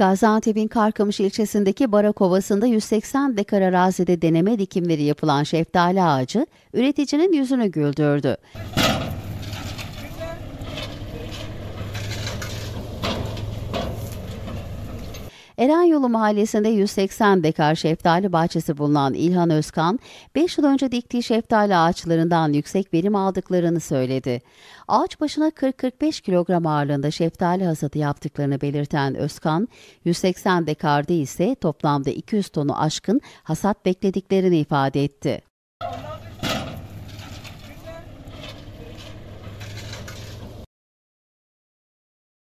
Gaziantep'in Karkamış ilçesindeki Barak Ovası'nda 180 dekar arazide deneme dikimleri yapılan şeftali ağacı üreticinin yüzünü güldürdü. Erenyolu Mahallesi'nde 180 dekar şeftali bahçesi bulunan İlhan Özkan, 5 yıl önce diktiği şeftali ağaçlarından yüksek verim aldıklarını söyledi. Ağaç başına 40-45 kilogram ağırlığında şeftali hasadı yaptıklarını belirten Özkan, 180 dekarda ise toplamda 200 tonu aşkın hasat beklediklerini ifade etti.